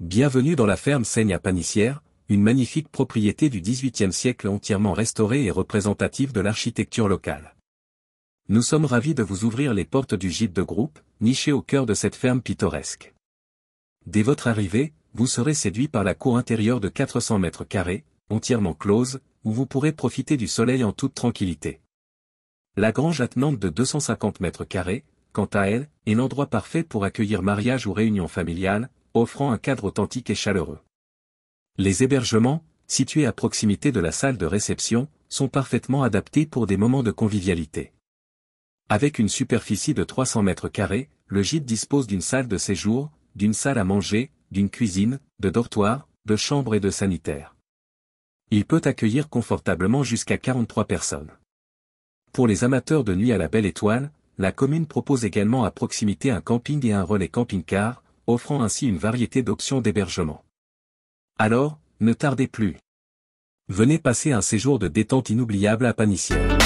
Bienvenue dans la ferme saigne à Panissière, une magnifique propriété du XVIIIe siècle entièrement restaurée et représentative de l'architecture locale. Nous sommes ravis de vous ouvrir les portes du gîte de groupe, niché au cœur de cette ferme pittoresque. Dès votre arrivée, vous serez séduit par la cour intérieure de 400 mètres carrés, entièrement close, où vous pourrez profiter du soleil en toute tranquillité. La grange attenante de 250 mètres carrés, quant à elle, est l'endroit parfait pour accueillir mariage ou réunion familiale, offrant un cadre authentique et chaleureux. Les hébergements, situés à proximité de la salle de réception, sont parfaitement adaptés pour des moments de convivialité. Avec une superficie de 300 mètres carrés, le gîte dispose d'une salle de séjour, d'une salle à manger, d'une cuisine, de dortoirs, de chambres et de sanitaires. Il peut accueillir confortablement jusqu'à 43 personnes. Pour les amateurs de nuit à la belle étoile, la commune propose également à proximité un camping et un relais camping-car, offrant ainsi une variété d'options d'hébergement. Alors, ne tardez plus. Venez passer un séjour de détente inoubliable à Panissière.